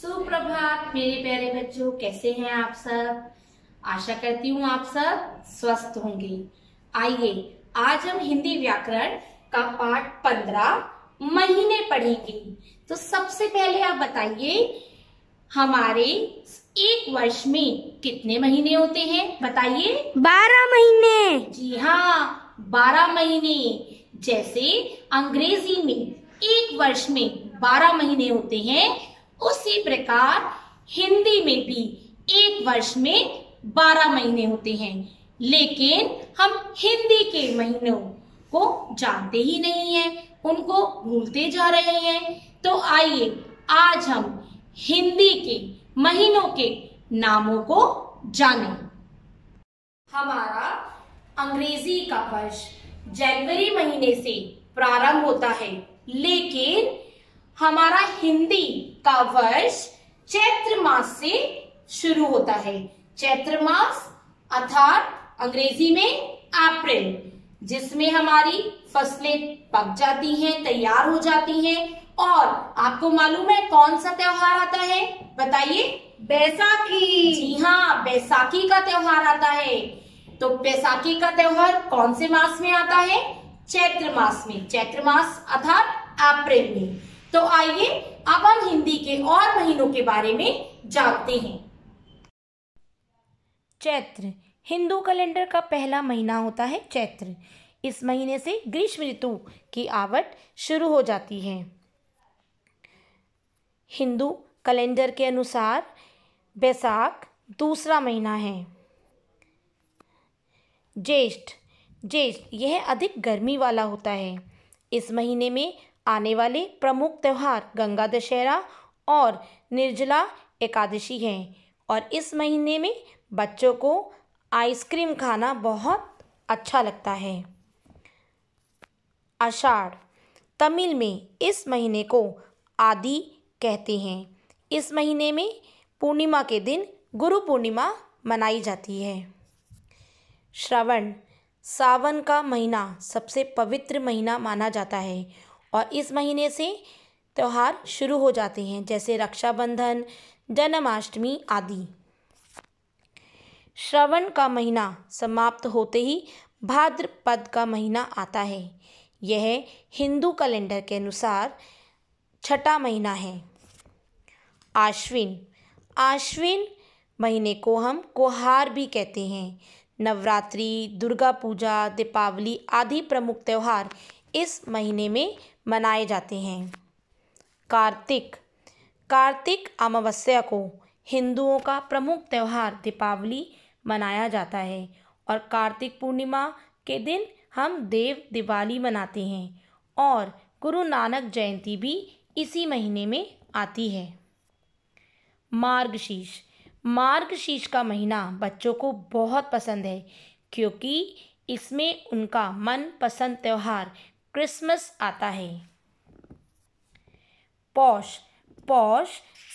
सुप्रभात मेरे प्यारे बच्चों कैसे हैं आप सब आशा करती हूँ आप सब स्वस्थ होंगे आइए आज हम हिंदी व्याकरण का पाठ पंद्रह महीने पढ़ेंगे तो सबसे पहले आप बताइए हमारे एक वर्ष में कितने महीने होते हैं बताइए बारह महीने जी हाँ बारह महीने जैसे अंग्रेजी में एक वर्ष में बारह महीने होते हैं उसी प्रकार हिंदी में भी एक वर्ष में बारह महीने होते हैं लेकिन हम हिंदी के महीनों को जानते ही नहीं है उनको भूलते जा रहे हैं तो आइए आज हम हिंदी के महीनों के नामों को जानें। हमारा अंग्रेजी का वर्ष जनवरी महीने से प्रारंभ होता है लेकिन हमारा हिंदी का वर्ष चैत्र मास से शुरू होता है चैत्र मास अर्थात अंग्रेजी में अप्रैल जिसमें हमारी फसलें पक जाती हैं तैयार हो जाती हैं और आपको मालूम है कौन सा त्योहार आता है बताइए बैसाखी जी हाँ बैसाखी का त्योहार आता है तो बैसाखी का त्योहार कौन से मास में आता है चैत्र मास में चैत्र मास अर्थात अप्रैल में तो आइए अब हम हिंदी के और महीनों के बारे में जानते हैं चैत्र हिंदू कैलेंडर का पहला महीना होता है चैत्र इस महीने से ग्रीष्म ऋतु की आवट शुरू हो जाती है हिंदू कैलेंडर के अनुसार बैसाख दूसरा महीना है ज्येष्ठ ज्येष्ठ यह अधिक गर्मी वाला होता है इस महीने में आने वाले प्रमुख त्यौहार गंगा दशहरा और निर्जला एकादशी हैं और इस महीने में बच्चों को आइसक्रीम खाना बहुत अच्छा लगता है आषाढ़ तमिल में इस महीने को आदि कहते हैं इस महीने में पूर्णिमा के दिन गुरु पूर्णिमा मनाई जाती है श्रवण सावन का महीना सबसे पवित्र महीना माना जाता है और इस महीने से त्यौहार शुरू हो जाते हैं जैसे रक्षाबंधन जन्माष्टमी आदि श्रवण का महीना समाप्त होते ही भाद्रपद का महीना आता है यह हिंदू कैलेंडर के अनुसार छठा महीना है आश्विन आश्विन महीने को हम कोहार भी कहते हैं नवरात्रि दुर्गा पूजा दीपावली आदि प्रमुख त्यौहार इस महीने में मनाए जाते हैं कार्तिक कार्तिक अमावस्या को हिंदुओं का प्रमुख त्यौहार दीपावली मनाया जाता है और कार्तिक पूर्णिमा के दिन हम देव दिवाली मनाते हैं और गुरु नानक जयंती भी इसी महीने में आती है मार्गशीर्ष मार्गशीर्ष का महीना बच्चों को बहुत पसंद है क्योंकि इसमें उनका मनपसंद त्यौहार क्रिसमस आता है पौष पौष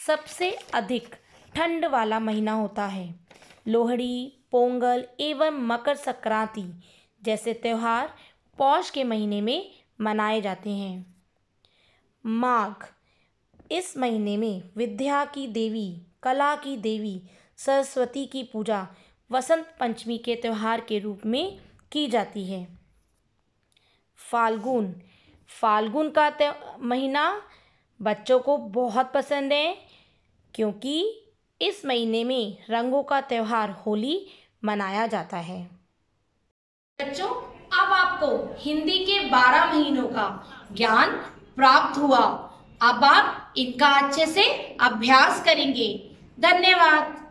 सबसे अधिक ठंड वाला महीना होता है लोहड़ी पोंगल एवं मकर संक्रांति जैसे त्यौहार पौष के महीने में मनाए जाते हैं माघ इस महीने में विद्या की देवी कला की देवी सरस्वती की पूजा वसंत पंचमी के त्यौहार के रूप में की जाती है फाल्गुन फाल्गुन का महीना बच्चों को बहुत पसंद है क्योंकि इस महीने में रंगों का त्यौहार होली मनाया जाता है बच्चों अब आपको हिंदी के बारह महीनों का ज्ञान प्राप्त हुआ अब आप इनका अच्छे से अभ्यास करेंगे धन्यवाद